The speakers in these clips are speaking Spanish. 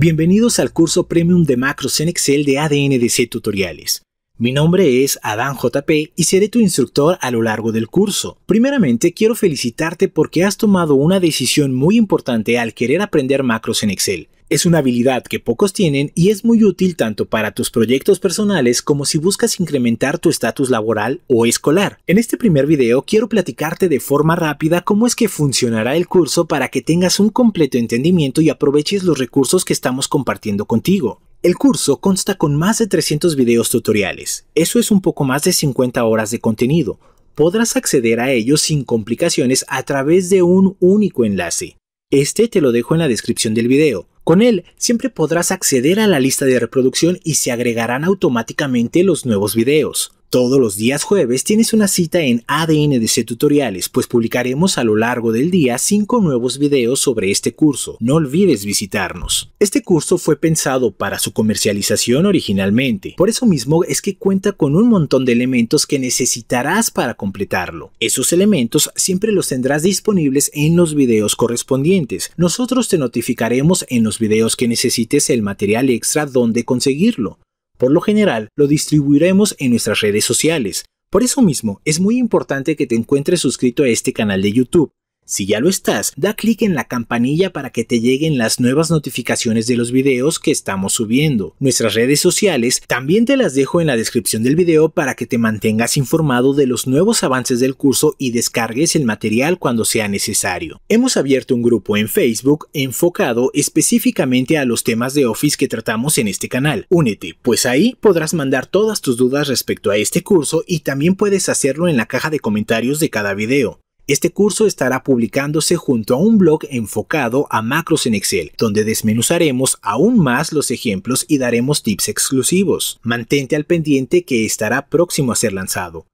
Bienvenidos al curso Premium de Macros en Excel de ADNDC Tutoriales. Mi nombre es Adán JP y seré tu instructor a lo largo del curso. Primeramente, quiero felicitarte porque has tomado una decisión muy importante al querer aprender macros en Excel. Es una habilidad que pocos tienen y es muy útil tanto para tus proyectos personales como si buscas incrementar tu estatus laboral o escolar. En este primer video quiero platicarte de forma rápida cómo es que funcionará el curso para que tengas un completo entendimiento y aproveches los recursos que estamos compartiendo contigo. El curso consta con más de 300 videos tutoriales, eso es un poco más de 50 horas de contenido. Podrás acceder a ellos sin complicaciones a través de un único enlace. Este te lo dejo en la descripción del video. Con él siempre podrás acceder a la lista de reproducción y se agregarán automáticamente los nuevos videos. Todos los días jueves tienes una cita en ADN c Tutoriales, pues publicaremos a lo largo del día 5 nuevos videos sobre este curso. No olvides visitarnos. Este curso fue pensado para su comercialización originalmente, por eso mismo es que cuenta con un montón de elementos que necesitarás para completarlo. Esos elementos siempre los tendrás disponibles en los videos correspondientes. Nosotros te notificaremos en los videos que necesites el material extra donde conseguirlo. Por lo general, lo distribuiremos en nuestras redes sociales. Por eso mismo, es muy importante que te encuentres suscrito a este canal de YouTube si ya lo estás, da clic en la campanilla para que te lleguen las nuevas notificaciones de los videos que estamos subiendo. Nuestras redes sociales también te las dejo en la descripción del video para que te mantengas informado de los nuevos avances del curso y descargues el material cuando sea necesario. Hemos abierto un grupo en Facebook enfocado específicamente a los temas de Office que tratamos en este canal. Únete, pues ahí podrás mandar todas tus dudas respecto a este curso y también puedes hacerlo en la caja de comentarios de cada video. Este curso estará publicándose junto a un blog enfocado a macros en Excel, donde desmenuzaremos aún más los ejemplos y daremos tips exclusivos. Mantente al pendiente que estará próximo a ser lanzado.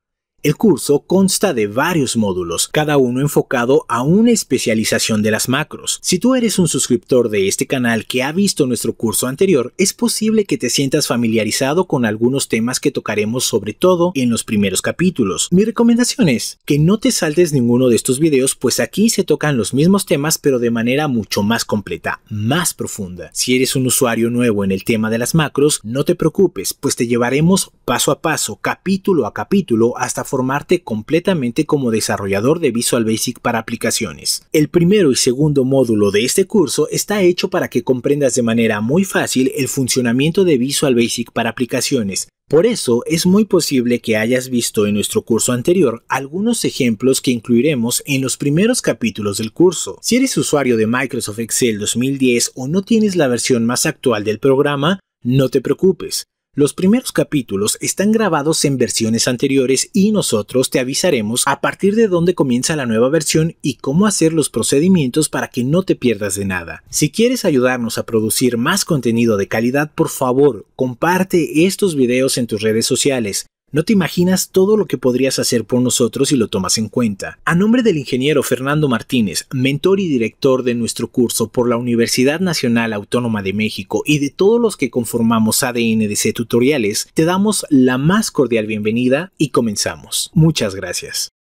El curso consta de varios módulos, cada uno enfocado a una especialización de las macros. Si tú eres un suscriptor de este canal que ha visto nuestro curso anterior, es posible que te sientas familiarizado con algunos temas que tocaremos sobre todo en los primeros capítulos. Mi recomendación es que no te saltes ninguno de estos videos, pues aquí se tocan los mismos temas pero de manera mucho más completa, más profunda. Si eres un usuario nuevo en el tema de las macros, no te preocupes, pues te llevaremos paso a paso, capítulo a capítulo, hasta formarte completamente como desarrollador de Visual Basic para aplicaciones. El primero y segundo módulo de este curso está hecho para que comprendas de manera muy fácil el funcionamiento de Visual Basic para aplicaciones, por eso es muy posible que hayas visto en nuestro curso anterior algunos ejemplos que incluiremos en los primeros capítulos del curso. Si eres usuario de Microsoft Excel 2010 o no tienes la versión más actual del programa, no te preocupes, los primeros capítulos están grabados en versiones anteriores y nosotros te avisaremos a partir de dónde comienza la nueva versión y cómo hacer los procedimientos para que no te pierdas de nada. Si quieres ayudarnos a producir más contenido de calidad, por favor, comparte estos videos en tus redes sociales. No te imaginas todo lo que podrías hacer por nosotros si lo tomas en cuenta. A nombre del ingeniero Fernando Martínez, mentor y director de nuestro curso por la Universidad Nacional Autónoma de México y de todos los que conformamos ADNDC Tutoriales, te damos la más cordial bienvenida y comenzamos. Muchas gracias.